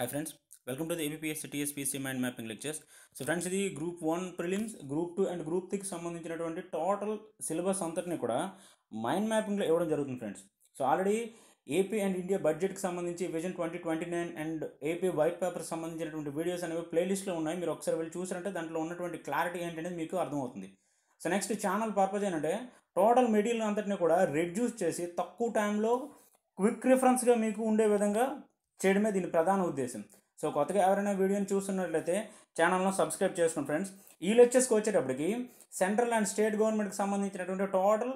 Hi friends welcome to the TS TSPSC mind mapping lectures so friends ఇది group one prelims group two and group త్రీకి సంబంధించినటువంటి total syllabus అంతటిని కూడా mind మ్యాపింగ్లో ఇవ్వడం జరుగుతుంది friends so already AP and India బడ్జెట్కి సంబంధించి vision twenty twenty nine and AP white paper సంబంధించినటువంటి వీడియోస్ అనేవి ప్లేలిస్ట్లో ఉన్నాయి మీరు ఒకసారి వెళ్ళి చూసారంటే దాంట్లో ఉన్నటువంటి క్లారిటీ ఏంటనేది మీకు అర్థమవుతుంది సో నెక్స్ట్ ఛానల్ పర్పస్ ఏంటంటే టోటల్ మెటీరియల్ అంతటిని కూడా రెడ్యూస్ చేసి తక్కువ టైంలో క్విక్ రిఫరెన్స్గా మీకు ఉండే విధంగా చేయడమే దీని ప్రధాన ఉద్దేశం సో కొత్తగా ఎవరైనా వీడియోని చూస్తున్నట్లయితే ఛానల్ను సబ్స్క్రైబ్ చేసుకోండి ఫ్రెండ్స్ ఈ లెక్చర్స్కి వచ్చేటప్పటికి సెంట్రల్ అండ్ స్టేట్ గవర్నమెంట్కి సంబంధించినటువంటి టోటల్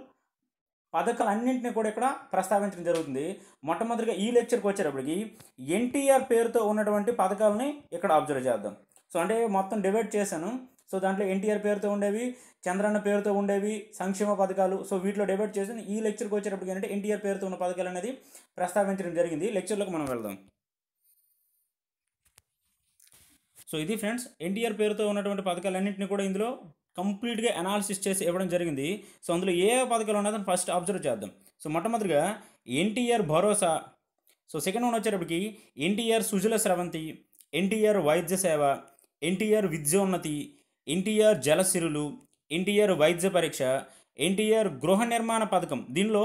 పథకాలు అన్నింటినీ కూడా ఇక్కడ ప్రస్తావించడం జరుగుతుంది మొట్టమొదటిగా ఈ లెక్చర్కి వచ్చేటప్పటికి ఎన్టీఆర్ పేరుతో ఉన్నటువంటి పథకాలని ఇక్కడ అబ్జర్వ్ చేద్దాం సో అంటే మొత్తం డివైడ్ చేశాను సో దాంట్లో ఎన్టీఆర్ పేరుతో ఉండేవి చంద్రన్న పేరుతో ఉండేవి సంక్షేమ పథకాలు సో వీటిలో డివైడ్ చేసి ఈ లెక్చర్కి వచ్చేటప్పటికి ఏంటంటే ఎన్టీఆర్ పేరుతో ఉన్న పథకాలు అనేది ప్రస్తావించడం జరిగింది లెక్చర్లోకి మనం వెళ్దాం సో ఇది ఫ్రెండ్స్ ఎన్టీఆర్ పేరుతో ఉన్నటువంటి పథకాలన్నింటినీ కూడా ఇందులో కంప్లీట్గా అనాలిసిస్ చేసి ఇవ్వడం జరిగింది సో అందులో ఏ పథకాలు ఉన్నదో ఫస్ట్ అబ్జర్వ్ చేద్దాం సో మొట్టమొదటిగా ఎన్టీఆర్ భరోసా సో సెకండ్ వన్ వచ్చేటప్పటికి ఎన్టీఆర్ సుజల స్రవంతి ఎన్టీఆర్ వైద్య సేవ ఎన్టీఆర్ విద్యోన్నతి ఎన్టీఆర్ జలసిరులు ఎన్టీఆర్ వైద్య పరీక్ష ఎన్టీఆర్ గృహ నిర్మాణ పథకం దీనిలో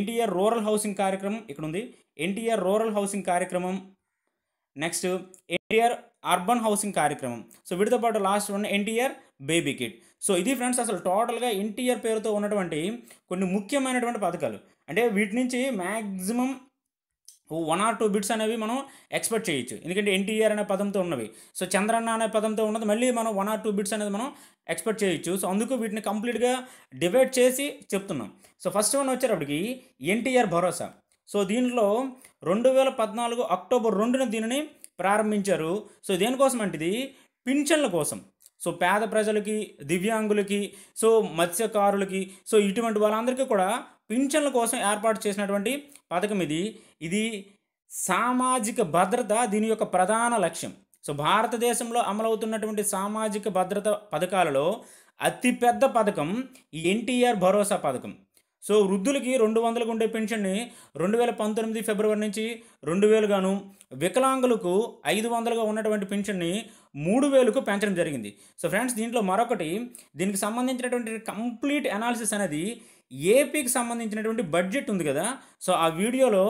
ఎన్టీఆర్ రూరల్ హౌసింగ్ కార్యక్రమం ఇక్కడ ఉంది ఎన్టీఆర్ రూరల్ హౌసింగ్ కార్యక్రమం నెక్స్ట్ ఎన్టీఆర్ అర్బన్ హౌసింగ్ కార్యక్రమం సో వీటితో పాటు last one NTR baby kit so ఇది ఫ్రెండ్స్ అసలు టోటల్గా ఎన్టీఆర్ పేరుతో ఉన్నటువంటి కొన్ని ముఖ్యమైనటువంటి పథకాలు అంటే వీటి నుంచి maximum one or two bits అనేవి మనం ఎక్స్పెక్ట్ చేయొచ్చు ఎందుకంటే ఎన్టీఆర్ అనే పదంతో ఉన్నవి సో చంద్రన్న అనే పదంతో ఉన్నది మళ్ళీ మనం వన్ ఆర్ టూ బిట్స్ అనేది మనం ఎక్స్పెక్ట్ చేయొచ్చు సో అందుకు వీటిని కంప్లీట్గా డివైడ్ చేసి చెప్తున్నాం సో ఫస్ట్ వన్ వచ్చేటప్పటికి ఎన్టీఆర్ భరోసా సో దీనిలో రెండు వేల పద్నాలుగు అక్టోబర్ రెండున దీనిని ప్రారంభించారు సో దేనికోసం అంటే ఇది పింఛన్ల కోసం సో పేద ప్రజలకి దివ్యాంగులకి సో మత్స్యకారులకి సో ఇటువంటి వాళ్ళందరికీ కూడా పింఛన్ల కోసం ఏర్పాటు చేసినటువంటి పథకం ఇది ఇది సామాజిక భద్రత దీని యొక్క ప్రధాన లక్ష్యం సో భారతదేశంలో అమలవుతున్నటువంటి సామాజిక భద్రత పథకాలలో అతిపెద్ద పథకం ఎన్టీఆర్ భరోసా పథకం సో వృద్ధులకి రెండు వందలకు ఉండే పెన్షన్ని రెండు వేల పంతొమ్మిది ఫిబ్రవరి నుంచి రెండు వేలుగాను వికలాంగులకు ఐదు వందలుగా ఉన్నటువంటి పెన్షన్ని మూడు వేలకు పెంచడం జరిగింది సో ఫ్రెండ్స్ దీంట్లో మరొకటి దీనికి సంబంధించినటువంటి కంప్లీట్ అనాలిసిస్ అనేది ఏపీకి సంబంధించినటువంటి బడ్జెట్ ఉంది కదా సో ఆ వీడియోలో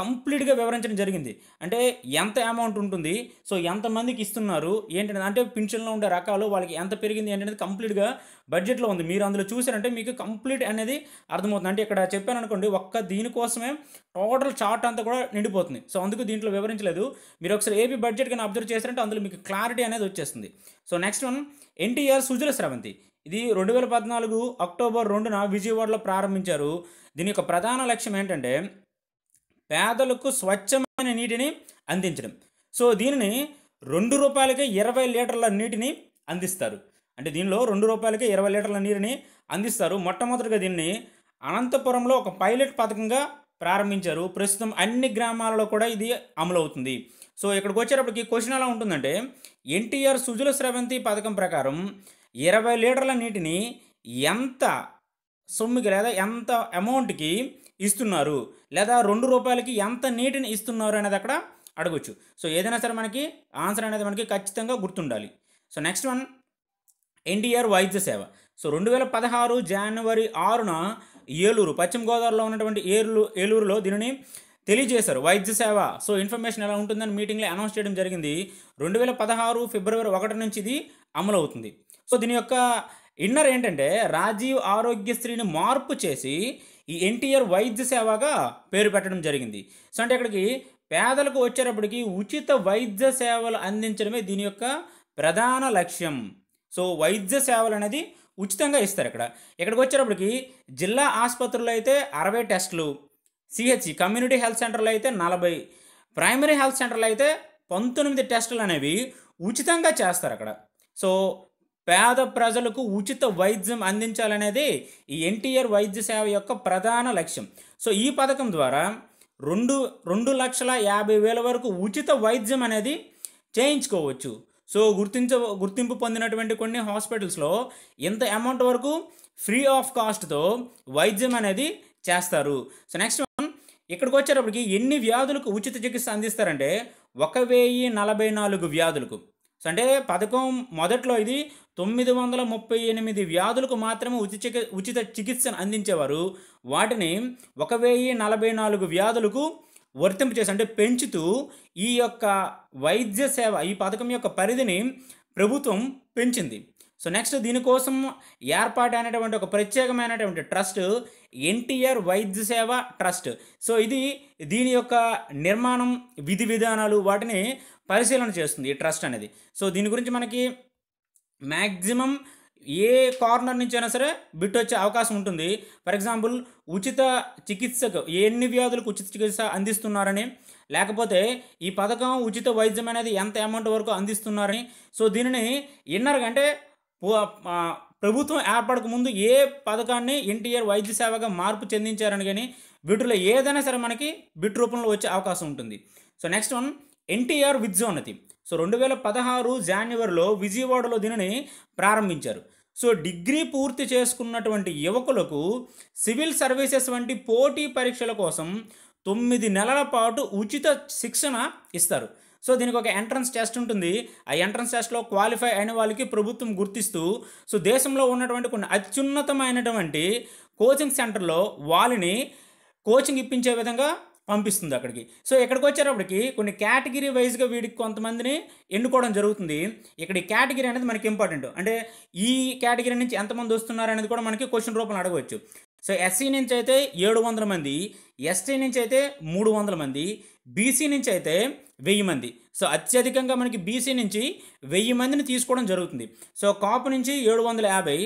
కంప్లీట్గా వివరించడం జరిగింది అంటే ఎంత అమౌంట్ ఉంటుంది సో ఎంతమందికి ఇస్తున్నారు ఏంటంటే అంటే పింఛన్లో ఉండే రకాలు వాళ్ళకి ఎంత పెరిగింది ఏంటనేది కంప్లీట్గా బడ్జెట్లో ఉంది మీరు అందులో చూసారంటే మీకు కంప్లీట్ అనేది అర్థమవుతుంది అంటే ఇక్కడ చెప్పాను అనుకోండి ఒక్క దీనికోసమే టోటల్ చార్ట్ అంతా కూడా నిండిపోతుంది సో అందుకు దీంట్లో వివరించలేదు మీరు ఒకసారి ఏపీ బడ్జెట్ కానీ అబ్జర్వ్ చేశారంటే అందులో మీకు క్లారిటీ అనేది వచ్చేస్తుంది so next one NTR Sujala Sravanthi ఇది రెండు వేల పద్నాలుగు అక్టోబర్ రెండున విజయవాడలో ప్రారంభించారు దీని యొక్క ప్రధాన లక్ష్యం ఏంటంటే పేదలకు స్వచ్ఛమైన నీటిని అందించడం సో దీనిని రెండు రూపాయలకి ఇరవై లీటర్ల నీటిని అందిస్తారు అంటే దీనిలో రెండు రూపాయలకి ఇరవై లీటర్ల నీటిని అందిస్తారు మొట్టమొదటిగా దీన్ని అనంతపురంలో ఒక పైలట్ పథకంగా ప్రారంభించారు ప్రస్తుతం అన్ని గ్రామాలలో కూడా ఇది అమలు అవుతుంది సో ఇక్కడికి వచ్చేటప్పటికి క్వశ్చన్ ఎలా ఉంటుందంటే ఎన్టీఆర్ సుజుల స్రవంతి పథకం ప్రకారం ఇరవై లీటర్ల నీటిని ఎంత సొమ్ముకి లేదా ఎంత అమౌంట్కి ఇస్తున్నారు లేదా రెండు రూపాయలకి ఎంత నీటిని ఇస్తున్నారు అనేది అక్కడ అడగొచ్చు సో ఏదైనా సరే మనకి ఆన్సర్ అనేది మనకి ఖచ్చితంగా గుర్తుండాలి సో నెక్స్ట్ వన్ ఎన్డిఆర్ వైద్య సేవ సో రెండు వేల పదహారు జనవరి ఆరున ఏలూరు పశ్చిమ గోదావరిలో ఉన్నటువంటి ఏలూరు ఏలూరులో దీనిని తెలియజేశారు వైద్య సేవ సో ఇన్ఫర్మేషన్ ఎలా ఉంటుందని మీటింగ్లో అనౌన్స్ చేయడం జరిగింది రెండు వేల పదహారు ఫిబ్రవరి ఒకటి నుంచి ఇది అమలు అవుతుంది సో దీని యొక్క ఇన్నర్ ఏంటంటే రాజీవ్ ఆరోగ్యశ్రీని మార్పు చేసి ఈ ఎన్టీఆర్ వైద్య సేవగా పేరు పెట్టడం జరిగింది సో అంటే ఇక్కడికి పేదలకు వచ్చేటప్పటికి ఉచిత వైద్య సేవలు అందించడమే దీని యొక్క ప్రధాన లక్ష్యం సో వైద్య సేవలు అనేది ఉచితంగా ఇస్తారు ఇక్కడ ఇక్కడికి వచ్చేటప్పటికి జిల్లా ఆసుపత్రులు అయితే అరవై టెస్టులు సిహెచ్ఈ కమ్యూనిటీ హెల్త్ సెంటర్లు అయితే నలభై ప్రైమరీ హెల్త్ సెంటర్లు అయితే పంతొమ్మిది టెస్టులు అనేవి ఉచితంగా చేస్తారు అక్కడ సో పేద ప్రజలకు ఉచిత వైద్యం అందించాలనేది ఈ ఎన్టీఆర్ వైద్య సేవ యొక్క ప్రధాన లక్ష్యం సో ఈ పథకం ద్వారా రెండు రెండు లక్షల యాభై వేల వరకు ఉచిత వైద్యం అనేది చేయించుకోవచ్చు సో గుర్తించ గుర్తింపు పొందినటువంటి కొన్ని హాస్పిటల్స్లో ఇంత అమౌంట్ వరకు ఫ్రీ ఆఫ్ కాస్ట్తో వైద్యం అనేది చేస్తారు సో నెక్స్ట్ ఇక్కడికి వచ్చేటప్పటికి ఎన్ని వ్యాధులకు ఉచిత చికిత్స అందిస్తారంటే ఒక వెయ్యి నలభై నాలుగు వ్యాధులకు సో అంటే పథకం మొదట్లో ఇది తొమ్మిది వందల ముప్పై ఎనిమిది వ్యాధులకు మాత్రమే ఉచిత ఉచిత చికిత్సను అందించేవారు వాటిని ఒక వెయ్యి నలభై నాలుగు వ్యాధులకు వర్తింపు చేసి అంటే పెంచుతూ ఈ యొక్క వైద్య సేవ ఈ పథకం యొక్క పరిధిని ప్రభుత్వం పెంచింది సో నెక్స్ట్ దీనికోసం ఏర్పాటైనటువంటి ఒక ప్రత్యేకమైనటువంటి ట్రస్ట్ ఎన్టీఆర్ వైద్య సేవ ట్రస్ట్ సో ఇది దీని యొక్క నిర్మాణం విధి విధానాలు వాటిని పరిశీలన చేస్తుంది ఈ ట్రస్ట్ అనేది సో దీని గురించి మనకి మ్యాక్సిమం ఏ కార్నర్ నుంచి అయినా సరే బిట్ వచ్చే అవకాశం ఉంటుంది ఫర్ ఎగ్జాంపుల్ ఉచిత చికిత్సకు ఎన్ని వ్యాధులకు ఉచిత చికిత్స అందిస్తున్నారని లేకపోతే ఈ పథకం ఉచిత వైద్యం అనేది ఎంత అమౌంట్ వరకు అందిస్తున్నారని సో దీనిని ఇన్నర్గా అంటే ప్రభుత్వం ఏర్పడక ముందు ఏ పథకాన్ని ఎన్టీఆర్ వైద్య సేవగా మార్పు చెందించారని కానీ బిట్లో ఏదైనా సరే మనకి బిట్ రూపంలో వచ్చే అవకాశం ఉంటుంది so next one NTR Vidyonnathi so రెండు వేల పదహారు జాన్యువరిలో విజయవాడలో దీనిని ప్రారంభించారు సో డిగ్రీ పూర్తి చేసుకున్నటువంటి యువకులకు సివిల్ సర్వీసెస్ వంటి పోటీ పరీక్షల కోసం తొమ్మిది నెలల పాటు ఉచిత శిక్షణ ఇస్తారు సో దీనికి ఒక ఎంట్రన్స్ టెస్ట్ ఉంటుంది ఆ ఎంట్రన్స్ టెస్ట్లో క్వాలిఫై అయిన వాళ్ళకి ప్రభుత్వం గుర్తిస్తూ సో దేశంలో ఉన్నటువంటి కొన్ని అత్యున్నతమైనటువంటి కోచింగ్ సెంటర్లో వాళ్ళని కోచింగ్ ఇప్పించే విధంగా పంపిస్తుంది అక్కడికి సో ఇక్కడికి వచ్చేటప్పటికి కొన్ని కేటగిరీ వైజ్గా వీడికి కొంతమందిని ఎన్నుకోవడం జరుగుతుంది ఇక్కడ కేటగిరీ అనేది మనకి ఇంపార్టెంట్ అంటే ఈ కేటగిరీ నుంచి ఎంతమంది వస్తున్నారు అనేది కూడా మనకి క్వశ్చన్ రూపంలో అడగవచ్చు సో ఎస్సీ నుంచి అయితే ఏడు వందల మంది ఎస్టీ నుంచి అయితే మూడు వందల మంది బీసీ నుంచి అయితే వెయ్యి మంది సో అత్యధికంగా మనకి బీసీ నుంచి వెయ్యి మందిని తీసుకోవడం జరుగుతుంది సో కాపు నుంచి ఏడు వందల యాభై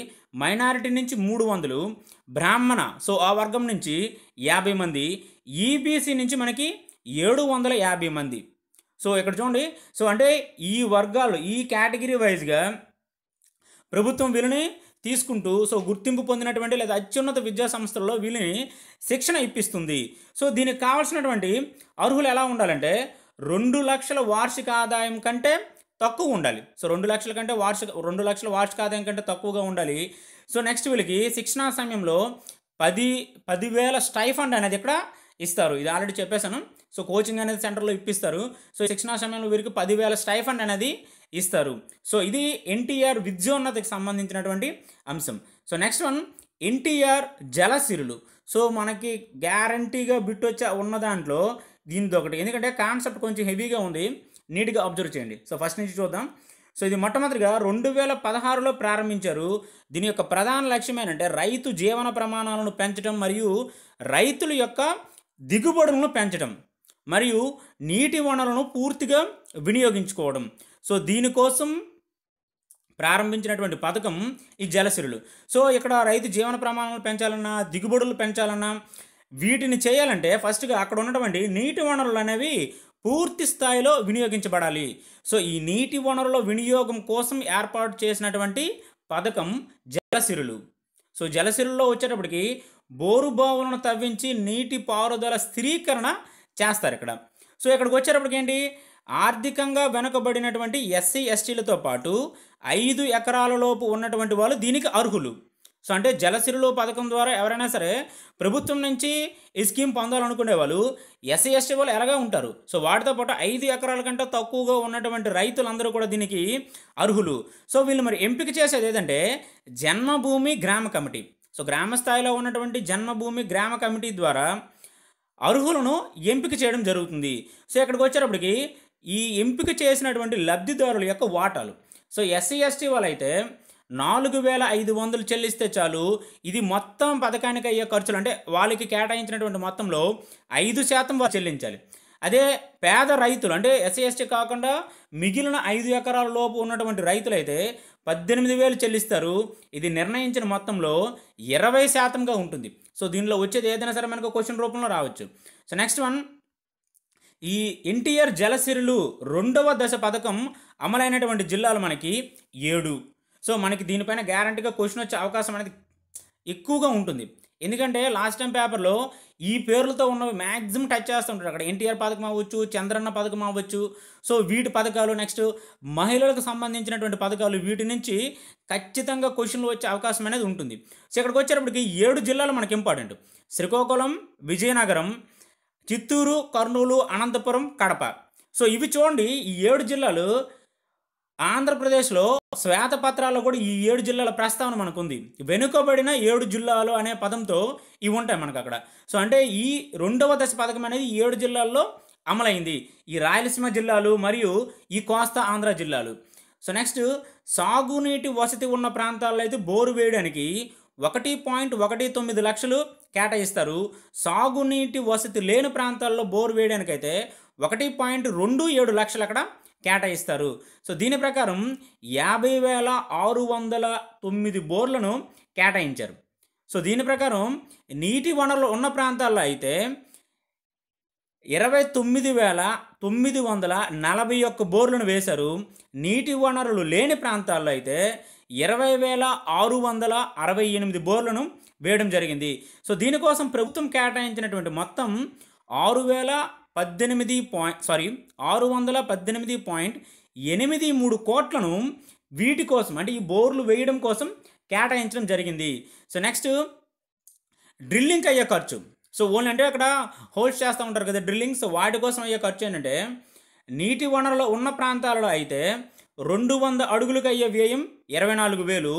మైనారిటీ నుంచి మూడు వందలు బ్రాహ్మణ సో ఆ వర్గం నుంచి యాభై మంది ఈబీసీ e నుంచి మనకి ఏడు వందల యాభై మంది సో ఇక్కడ చూడండి సో అంటే ఈ వర్గాలు ఈ కేటగిరీ వైజ్గా ప్రభుత్వం వీళ్ళని తీసుకుంటూ సో గుర్తింపు పొందినటువంటి లేదా అత్యున్నత విద్యా సంస్థల్లో వీళ్ళని శిక్షణ ఇప్పిస్తుంది సో దీనికి కావాల్సినటువంటి అర్హులు ఎలా ఉండాలంటే రెండు లక్షల వార్షిక ఆదాయం కంటే తక్కువ ఉండాలి సో రెండు లక్షల కంటే వార్షిక రెండు లక్షల వార్షిక ఆదాయం కంటే తక్కువగా ఉండాలి సో నెక్స్ట్ వీళ్ళకి శిక్షణా సమయంలో పది పదివేల స్టైఫండ్ అనేది ఇక్కడ ఇస్తారు ఇది ఆల్రెడీ చెప్పేశాను సో కోచింగ్ అనేది సెంటర్లో ఇప్పిస్తారు సో శిక్షణా సమయంలో వీరికి పదివేల స్టైఫండ్ అనేది ఇస్తారు సో ఇది ఎన్టీఆర్ విద్యోన్నతికి సంబంధించినటువంటి అంశం so next one NTR Jalasirulu so మనకి గ్యారంటీగా బిట్ వచ్చే ఉన్న దాంట్లో దీనిది ఒకటి ఎందుకంటే కాన్సెప్ట్ కొంచెం హెవీగా ఉంది నీట్గా అబ్జర్వ్ చేయండి సో ఫస్ట్ నుంచి చూద్దాం సో ఇది మొట్టమొదటిగా రెండు వేల పదహారులో ప్రారంభించారు దీని యొక్క ప్రధాన లక్ష్యం ఏంటంటే రైతు జీవన ప్రమాణాలను పెంచడం మరియు రైతుల యొక్క దిగుబడులను పెంచడం మరియు నీటి వనరులను పూర్తిగా వినియోగించుకోవడం సో దీనికోసం ప్రారంభించినటువంటి పథకం ఈ జలసిరులు సో ఇక్కడ రైతు జీవన ప్రమాణాలు పెంచాలన్నా దిగుబడులు పెంచాలన్నా వీటిని చేయాలంటే ఫస్ట్గా అక్కడ ఉన్నటువంటి నీటి వనరులు అనేవి పూర్తి స్థాయిలో వినియోగించబడాలి సో ఈ నీటి వనరుల వినియోగం కోసం ఏర్పాటు చేసినటువంటి పథకం జలసిరులు సో జలసిరుల్లో వచ్చేటప్పటికి బోరుబావులను తవ్వించి నీటి పారుదల స్థిరీకరణ చేస్తారు ఇక్కడ సో ఇక్కడికి వచ్చేటప్పటికి ఏంటి ఆర్థికంగా వెనుకబడినటువంటి ఎస్సీ ఎస్టీలతో పాటు ఐదు ఎకరాలలోపు ఉన్నటువంటి వాళ్ళు దీనికి అర్హులు సో అంటే జలసిరులు పథకం ద్వారా ఎవరైనా సరే ప్రభుత్వం నుంచి ఈ స్కీమ్ పొందాలనుకునే వాళ్ళు ఎస్సీ ఎస్టీ వాళ్ళు ఎలాగా ఉంటారు సో వాటితో పాటు ఐదు ఎకరాల కంటే తక్కువగా ఉన్నటువంటి రైతులందరూ కూడా దీనికి అర్హులు సో వీళ్ళు మరి ఎంపిక చేసేది ఏదంటే జన్మభూమి గ్రామ కమిటీ సో గ్రామ స్థాయిలో ఉన్నటువంటి జన్మభూమి గ్రామ కమిటీ ద్వారా అర్హులను ఎంపిక చేయడం జరుగుతుంది సో ఇక్కడికి వచ్చేటప్పటికి ఈ ఎంపిక చేసినటువంటి లబ్ధిదారుల యొక్క వాటాలు సో ఎస్సీ ఎస్టీ వాళ్ళైతే నాలుగు వేల ఐదు వందలు చెల్లిస్తే చాలు ఇది మొత్తం పథకానికి అయ్యే ఖర్చులు అంటే వాళ్ళకి కేటాయించినటువంటి మొత్తంలో ఐదు శాతం వారు చెల్లించాలి అదే పేద రైతులు అంటే ఎస్సీ ఎస్టీ కాకుండా మిగిలిన ఐదు ఎకరాల లోపు ఉన్నటువంటి రైతులైతే పద్దెనిమిది వేలు చెల్లిస్తారు ఇది నిర్ణయించిన మొత్తంలో ఇరవై శాతంగా ఉంటుంది సో దీనిలో వచ్చేది ఏదైనా సరే మనకు క్వశ్చన్ రూపంలో రావచ్చు సో నెక్స్ట్ వన్ ఈ ఎన్టీఆర్ జలసిరులు రెండవ దశ పథకం అమలైనటువంటి జిల్లాలు మనకి ఏడు సో మనకి దీనిపైన గ్యారంటీగా క్వశ్చన్ వచ్చే అవకాశం అనేది ఎక్కువగా ఉంటుంది ఎందుకంటే లాస్ట్ టైం పేపర్లో ఈ పేర్లతో ఉన్నవి మ్యాక్సిమం టచ్ చేస్తుంటారు అక్కడ ఎన్టీఆర్ పథకం అవ్వచ్చు చంద్రన్న పథకం అవ్వచ్చు సో వీటి పథకాలు నెక్స్ట్ మహిళలకు సంబంధించినటువంటి పథకాలు వీటి నుంచి ఖచ్చితంగా క్వశ్చన్లు వచ్చే అవకాశం అనేది ఉంటుంది సో ఇక్కడికి వచ్చేటప్పటికి ఏడు జిల్లాలు మనకి ఇంపార్టెంట్ శ్రీకాకుళం విజయనగరం చిత్తూరు కర్నూలు అనంతపురం కడప సో ఇవి చూడండి ఈ ఏడు జిల్లాలు ఆంధ్రప్రదేశ్లో శ్వేతపత్రాల్లో కూడా ఈ ఏడు జిల్లాల ప్రస్తావన మనకుంది వెనుకబడిన ఏడు జిల్లాలు అనే పదంతో ఇవి ఉంటాయి మనకు అక్కడ సో అంటే ఈ రెండవ దశ పథకం అనేది ఏడు జిల్లాల్లో అమలైంది ఈ రాయలసీమ జిల్లాలు మరియు ఈ కోస్తా ఆంధ్ర జిల్లాలు సో నెక్స్ట్ సాగునీటి వసతి ఉన్న ప్రాంతాల్లో అయితే బోరు వేయడానికి ఒకటి పాయింట్ ఒకటి తొమ్మిది లక్షలు కేటాయిస్తారు సాగునీటి వసతి లేని ప్రాంతాల్లో బోరు వేయడానికైతే ఒకటి పాయింట్ రెండు ఏడు లక్షలు అక్కడ కేటాయిస్తారు సో దీని ప్రకారం యాభై వేల ఆరు వందల తొమ్మిది బోర్లను కేటాయించారు సో దీని ప్రకారం నీటి వనరులు ఉన్న ప్రాంతాల్లో అయితే ఇరవై తొమ్మిది వేల తొమ్మిది వందల నలభై ఒక్క బోర్లను వేశారు నీటి వనరులు లేని ప్రాంతాల్లో అయితే ఇరవై వేల ఆరు వందల అరవై ఎనిమిది బోర్లను వేయడం జరిగింది సో దీనికోసం ప్రభుత్వం కేటాయించినటువంటి మొత్తం ఆరు వేల పద్దెనిమిది పాయింట్ సారీ ఆరు వందల పద్దెనిమిది పాయింట్ ఎనిమిది మూడు కోట్లను వీటి కోసం అంటే ఈ బోర్లు వేయడం కోసం కేటాయించడం జరిగింది సో నెక్స్ట్ డ్రిల్లింగ్ అయ్యే ఖర్చు సో ఓన్లీ అంటే అక్కడ హోల్స్ చేస్తూ ఉంటారు కదా డ్రిల్లింగ్ సో వాటి కోసం అయ్యే ఖర్చు ఏంటంటే నీటి వనరులు ఉన్న ప్రాంతాలలో అయితే రెండు వంద అడుగులకు అయ్యే వ్యయం ఇరవై నాలుగు వేలు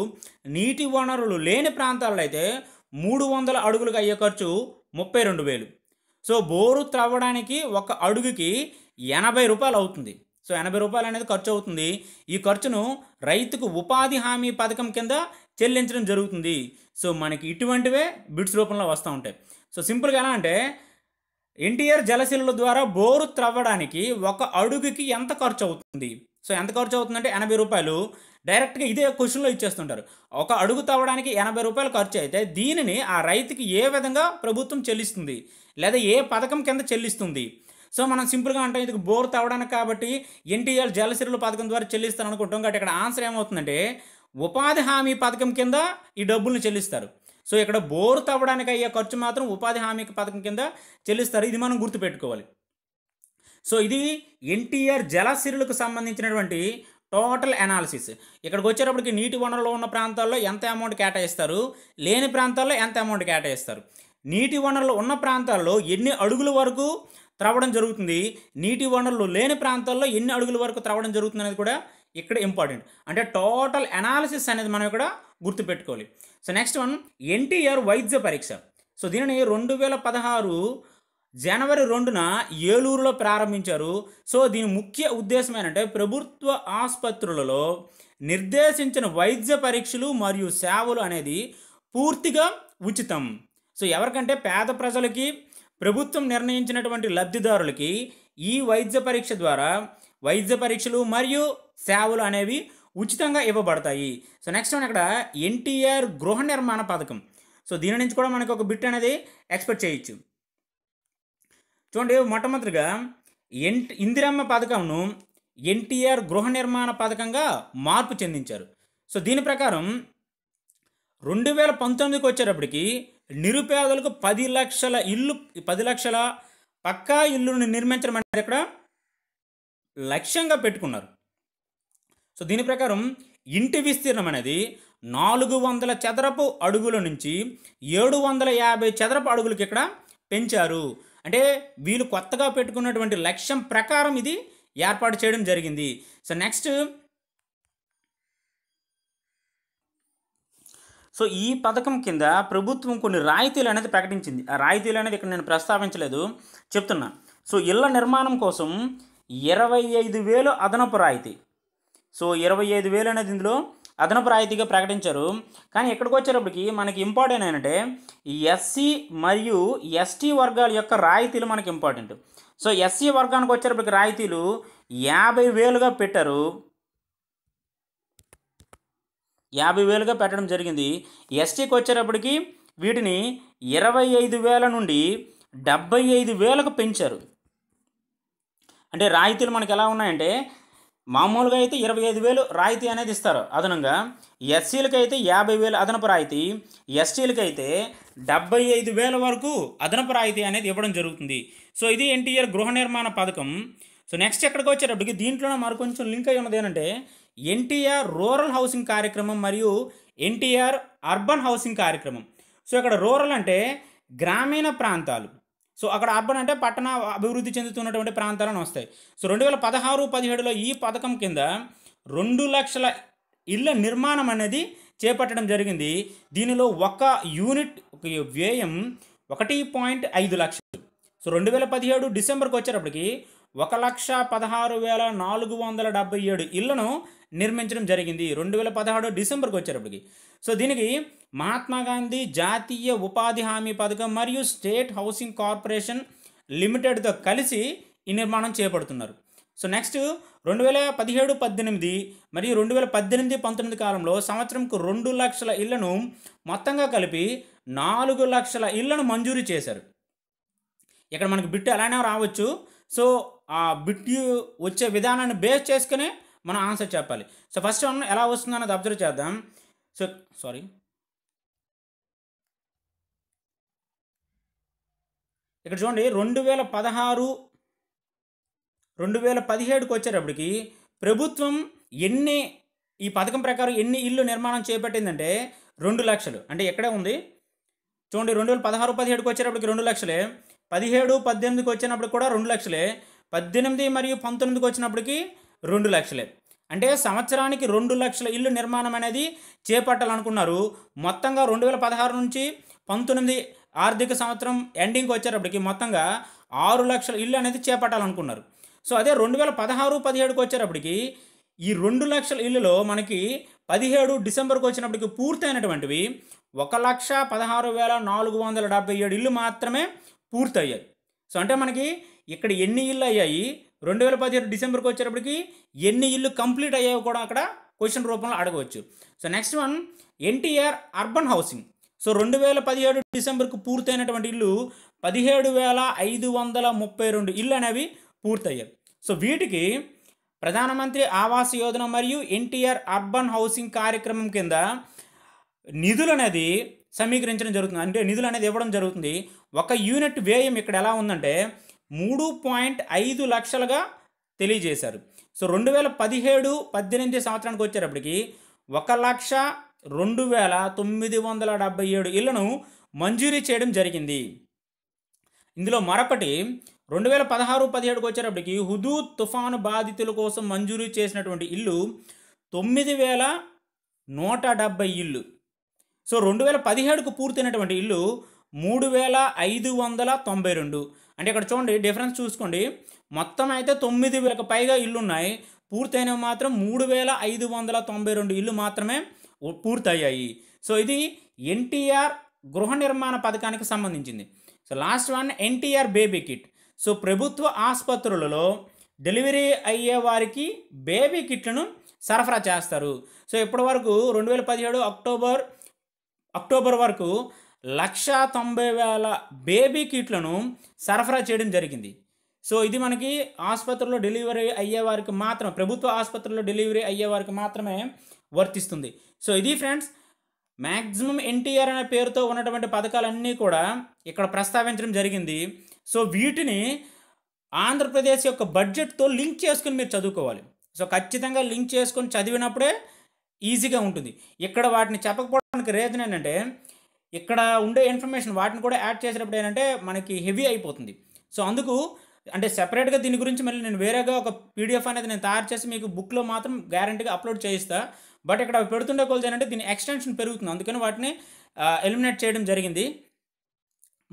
నీటి వనరులు లేని ప్రాంతాలలో అయితే మూడు వందల అడుగులకు అయ్యే ఖర్చు ముప్పై రెండు వేలు సో బోరు త్రవ్వడానికి ఒక అడుగుకి ఎనభై రూపాయలు అవుతుంది సో ఎనభై రూపాయలు అనేది ఖర్చు అవుతుంది ఈ ఖర్చును రైతుకు ఉపాధి హామీ పథకం కింద చెల్లించడం జరుగుతుంది సో మనకి ఇటువంటివే బిడ్స్ రూపంలో వస్తూ ఉంటాయి సో సింపుల్గా ఎలా అంటే ఎన్టీఆర్ జలశీల ద్వారా బోరు త్రవ్వడానికి ఒక అడుగుకి ఎంత ఖర్చు అవుతుంది సో ఎంత ఖర్చు అవుతుందంటే ఎనభై రూపాయలు డైరెక్ట్గా ఇదే క్వశ్చన్లో ఇచ్చేస్తుంటారు ఒక అడుగు తవ్వడానికి ఎనభై రూపాయలు ఖర్చు అయితే దీనిని ఆ రైతుకి ఏ విధంగా ప్రభుత్వం చెల్లిస్తుంది లేదా ఏ పథకం కింద చెల్లిస్తుంది సో మనం సింపుల్గా అంటాం ఇది బోర్ తవ్వడానికి కాబట్టి ఎన్టీఆర్ జలసిరుల పథకం ద్వారా చెల్లిస్తాను అనుకుంటాం కాబట్టి ఇక్కడ ఆన్సర్ ఏమవుతుందంటే ఉపాధి హామీ పథకం కింద ఈ డబ్బులను చెల్లిస్తారు సో ఇక్కడ బోర్ తవ్వడానికి అయ్యే ఖర్చు మాత్రం ఉపాధి హామీ పథకం కింద చెల్లిస్తారు ఇది మనం గుర్తుపెట్టుకోవాలి సో ఇది ఎన్టీఆర్ జలసిరులకు సంబంధించినటువంటి టోటల్ అనాలిసిస్ ఇక్కడికి వచ్చేటప్పటికి నీటి వనరులు ఉన్న ప్రాంతాల్లో ఎంత అమౌంట్ కేటాయిస్తారు లేని ప్రాంతాల్లో ఎంత అమౌంట్ కేటాయిస్తారు నీటి వనరులు ఉన్న ప్రాంతాల్లో ఎన్ని అడుగుల వరకు త్రవ్వడం జరుగుతుంది నీటి వనరులు లేని ప్రాంతాల్లో ఎన్ని అడుగుల వరకు త్రవ్వడం జరుగుతుంది అనేది కూడా ఇక్కడ ఇంపార్టెంట్ అంటే టోటల్ అనాలిసిస్ అనేది మనం ఇక్కడ గుర్తుపెట్టుకోవాలి సో నెక్స్ట్ వన్ ఎన్టీఆర్ వైద్య పరీక్ష సో దీనిని రెండు వేల పదహారు జనవరి రెండున ఏలూరులో ప్రారంభించారు సో దీని ముఖ్య ఉద్దేశం ఏంటంటే ప్రభుత్వ ఆసుపత్రులలో నిర్దేశించిన వైద్య పరీక్షలు మరియు సేవలు అనేది పూర్తిగా ఉచితం సో ఎవరికంటే పేద ప్రజలకి ప్రభుత్వం నిర్ణయించినటువంటి లబ్ధిదారులకి ఈ వైద్య పరీక్ష ద్వారా వైద్య పరీక్షలు మరియు సేవలు అనేవి ఉచితంగా ఇవ్వబడతాయి సో నెక్స్ట్ మనం ఇక్కడ ఎన్టీఆర్ గృహ నిర్మాణ పథకం సో దీని నుంచి కూడా మనకు ఒక బిట్ అనేది ఎక్స్పెక్ట్ చేయొచ్చు చూడండి మొట్టమొదటిగా ఎన్ ఇందిరమ్మ పథకంను ఎన్టీఆర్ గృహ నిర్మాణ పథకంగా మార్పు చెందించారు సో దీని ప్రకారం రెండు వేల పంతొమ్మిదికి వచ్చేటప్పటికి నిరుపేదలకు పది లక్షల ఇల్లు పది లక్షల పక్కా ఇల్లును నిర్మించడం అనేది ఇక్కడ లక్ష్యంగా పెట్టుకున్నారు సో దీని ప్రకారం ఇంటి విస్తీర్ణం అనేది నాలుగు వందల చదరపు అడుగుల నుంచి ఏడు వందల యాభై చదరపు అడుగులకి ఇక్కడ పెంచారు అంటే వీళ్ళు కొత్తగా పెట్టుకున్నటువంటి లక్ష్యం ప్రకారం ఇది ఏర్పాటు చేయడం జరిగింది సో నెక్స్ట్ సో ఈ పథకం కింద ప్రభుత్వం కొన్ని రాయితీలు అనేది ప్రకటించింది ఆ రాయితీలు అనేది ఇక్కడ నేను ప్రస్తావించలేదు చెప్తున్నా సో ఇళ్ల నిర్మాణం కోసం ఇరవై ఐదు వేలు అదనపు రాయితీ సో ఇరవై ఐదు వేలు అనేది ఇందులో అదనపు రాయితీగా ప్రకటించారు కానీ ఇక్కడికి వచ్చేటప్పటికి మనకి ఇంపార్టెంట్ ఏంటంటే ఎస్సీ మరియు ఎస్టీ వర్గాల యొక్క రాయితీలు మనకి ఇంపార్టెంట్ సో ఎస్సీ వర్గానికి వచ్చేటప్పటికి రాయితీలు యాభై వేలుగా పెట్టారు యాభై వేలుగా పెట్టడం జరిగింది ఎస్టీకి వచ్చేటప్పటికి వీటిని ఇరవై ఐదు వేల నుండి డెబ్బై ఐదు వేలకు పెంచారు అంటే రాయితీలు మనకు ఎలా ఉన్నాయంటే మామూలుగా అయితే ఇరవై ఐదు వేలు రాయితీ అనేది ఇస్తారు అదనంగా ఎస్సీలకు అయితే యాభై వేలు అదనపు రాయితీ ఎస్టీలకు అయితే డెబ్బై ఐదు వేల వరకు అదనపు రాయితీ అనేది ఇవ్వడం జరుగుతుంది సో ఇది ఎన్టీఆర్ గృహ నిర్మాణ పథకం సో నెక్స్ట్ ఎక్కడికి వచ్చేటప్పటికి దీంట్లోనే మరి కొంచెం లింక్ అయి ఉన్నది ఏంటంటే ఎన్టీఆర్ రూరల్ హౌసింగ్ కార్యక్రమం మరియు ఎన్టీఆర్ అర్బన్ హౌసింగ్ కార్యక్రమం సో ఇక్కడ రూరల్ అంటే గ్రామీణ ప్రాంతాలు సో అక్కడ అర్బన్ అంటే పట్టణ అభివృద్ధి చెందుతున్నటువంటి ప్రాంతాలను వస్తాయి సో రెండు వేల పదహారు పదిహేడులో ఈ పథకం కింద రెండు లక్షల ఇళ్ళ నిర్మాణం అనేది చేపట్టడం జరిగింది దీనిలో ఒక యూనిట్ వ్యయం ఒకటి పాయింట్ ఐదు లక్షలు సో రెండు వేల పదిహేడు డిసెంబర్కి వచ్చేటప్పటికి ఒక లక్ష పదహారు వేల నాలుగు వందల డెబ్బై ఏడు ఇళ్లను నిర్మించడం జరిగింది రెండు వేల పదహారు డిసెంబర్కి వచ్చేటప్పటికి సో దీనికి మహాత్మా గాంధీ జాతీయ ఉపాధి హామీ పథకం మరియు స్టేట్ హౌసింగ్ కార్పొరేషన్ లిమిటెడ్తో కలిసి ఈ నిర్మాణం చేపడుతున్నారు సో నెక్స్ట్ రెండు వేల పదిహేడు పద్దెనిమిది మరియు రెండు వేల పద్దెనిమిది పంతొమ్మిది కాలంలో సంవత్సరంకు రెండు లక్షల ఇళ్లను మొత్తంగా కలిపి నాలుగు లక్షల ఇళ్లను మంజూరు చేశారు ఇక్కడ మనకి బిట్ అలానే రావచ్చు సో ఆ బిట్ వచ్చే విధానాన్ని బేస్ చేసుకునే మనం ఆన్సర్ చెప్పాలి సో ఫస్ట్ మనం ఎలా వస్తుందో అన్నది అబ్జర్వ్ చేద్దాం సో సారీ ఇక్కడ చూడండి రెండు వేల పదహారు రెండు వేల పదిహేడుకి వచ్చేటప్పటికి ప్రభుత్వం ఎన్ని ఈ పథకం ప్రకారం ఎన్ని ఇల్లు నిర్మాణం చేపట్టిందంటే రెండు లక్షలు అంటే ఎక్కడే ఉంది చూడండి రెండు వేల పదహారు పదిహేడుకి వచ్చేటప్పటికి రెండు లక్షలే పదిహేడు పద్దెనిమిదికి వచ్చినప్పుడు కూడా రెండు లక్షలే పద్దెనిమిది మరియు పంతొమ్మిదికి వచ్చినప్పటికీ రెండు లక్షలే అంటే సంవత్సరానికి రెండు లక్షల ఇల్లు నిర్మాణం అనేది చేపట్టాలనుకున్నారు మొత్తంగా రెండు వేల పదహారు నుంచి పంతొమ్మిది ఆర్థిక సంవత్సరం ఎండింగ్కి వచ్చేటప్పటికి మొత్తంగా ఆరు లక్షల ఇల్లు అనేది చేపట్టాలనుకున్నారు సో అదే రెండు వేల పదహారు పదిహేడుకి వచ్చేటప్పటికి ఈ రెండు లక్షల ఇల్లులో మనకి పదిహేడు డిసెంబర్కి వచ్చినప్పటికి పూర్తయినటువంటివి ఒక లక్ష పదహారు వేల నాలుగు వందల డెబ్బై ఏడు ఇల్లు మాత్రమే పూర్తయ్యాయి సో అంటే మనకి ఇక్కడ ఎన్ని ఇల్లు అయ్యాయి రెండు వేల పదిహేడు డిసెంబర్కి వచ్చేటప్పటికి ఎన్ని ఇల్లు కంప్లీట్ అయ్యాయో కూడా అక్కడ క్వశ్చన్ రూపంలో అడగవచ్చు so next one NTR urban housing so రెండు వేల పదిహేడు డిసెంబర్కు పూర్తయినటువంటి ఇల్లు పదిహేడు వేల ఐదు వందల ముప్పై రెండు ఇల్లు అనేవి పూర్తయ్యాయి సో వీటికి ప్రధానమంత్రి ఆవాస్ యోజన మరియు ఎన్టీఆర్ అర్బన్ హౌసింగ్ కార్యక్రమం కింద నిధులు అనేది సమీకరించడం జరుగుతుంది అంటే నిధులు అనేది ఇవ్వడం జరుగుతుంది ఒక యూనిట్ వ్యయం ఇక్కడ ఎలా ఉందంటే మూడు పాయింట్ ఐదు లక్షలుగా తెలియజేశారు సో రెండు వేల పదిహేడు పద్దెనిమిది సంవత్సరానికి వచ్చేటప్పటికి ఒక లక్ష రెండు వేల తొమ్మిది వందల డెబ్బై ఏడు ఇళ్లను మంజూరి చేయడం జరిగింది ఇందులో మరొకటి రెండు వేల పదహారు పదిహేడుకి వచ్చేటప్పటికి హుదూ తుఫాను బాధితుల కోసం మంజూరు చేసినటువంటి ఇల్లు తొమ్మిది వేల నూట డెబ్బై ఇల్లు సో రెండు వేల పదిహేడుకు పూర్తయినటువంటి ఇల్లు మూడు వేల ఐదు వందల తొంభై రెండు అంటే ఇక్కడ చూడండి డిఫరెన్స్ చూసుకోండి మొత్తం అయితే తొమ్మిది వేలకు పైగా ఇల్లు ఉన్నాయి పూర్తయినవి మాత్రం మూడు వేల ఐదు వందల తొంభై రెండు ఇల్లు మాత్రమే పూర్తయ్యాయి సో ఇది ఎన్టీఆర్ గృహ నిర్మాణ పథకానికి సంబంధించింది so last one NTR baby kit so ప్రభుత్వ ఆసుపత్రులలో డెలివరీ అయ్యే వారికి బేబీ కిట్లను సరఫరా చేస్తారు సో ఇప్పటి వరకు రెండు వేల పదిహేడు అక్టోబర్ అక్టోబర్ వరకు లక్షా తొంభై వేల బేబీ కిట్లను సరఫరా చేయడం జరిగింది సో ఇది మనకి ఆసుపత్రిలో డెలివరీ అయ్యే వారికి మాత్రమే ప్రభుత్వ ఆసుపత్రిలో డెలివరీ అయ్యే వారికి మాత్రమే వర్తిస్తుంది సో ఇది ఫ్రెండ్స్ మ్యాక్సిమం ఎన్టీఆర్ అనే పేరుతో ఉన్నటువంటి పథకాలన్నీ కూడా ఇక్కడ ప్రస్తావించడం జరిగింది సో వీటిని ఆంధ్రప్రదేశ్ యొక్క బడ్జెట్తో లింక్ చేసుకుని మీరు చదువుకోవాలి సో ఖచ్చితంగా లింక్ చేసుకొని చదివినప్పుడే ఈజీగా ఉంటుంది ఇక్కడ వాటిని చెప్పకపోవడానికి రీజన్ ఏంటంటే ఇక్కడ ఉండే ఇన్ఫర్మేషన్ వాటిని కూడా యాడ్ చేసినప్పుడు ఏంటంటే మనకి హెవీ అయిపోతుంది సో అందుకు అంటే సెపరేట్గా దీని గురించి మళ్ళీ నేను వేరేగా ఒక పీడిఎఫ్ అనేది నేను తయారు చేసి మీకు బుక్లో మాత్రం గ్యారంటీగా అప్లోడ్ చేయిస్తా బట్ ఇక్కడ పెడుతుండే కొలిది ఏంటంటే దీని ఎక్స్టెన్షన్ పెరుగుతుంది అందుకని వాటిని ఎలిమినేట్ చేయడం జరిగింది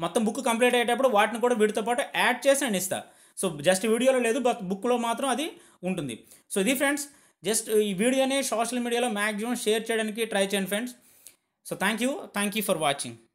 మొత్తం బుక్ కంప్లీట్ అయ్యేటప్పుడు వాటిని కూడా వీటితో పాటు యాడ్ చేసి నేను ఇస్తా సో జస్ట్ వీడియోలో లేదు బట్ బుక్లో మాత్రం అది ఉంటుంది సో ఇది ఫ్రెండ్స్ జస్ట్ ఈ వీడియోని సోషల్ మీడియాలో మ్యాక్సిమం షేర్ చేయడానికి ట్రై చేయండి friends So thank you. Thank you for watching.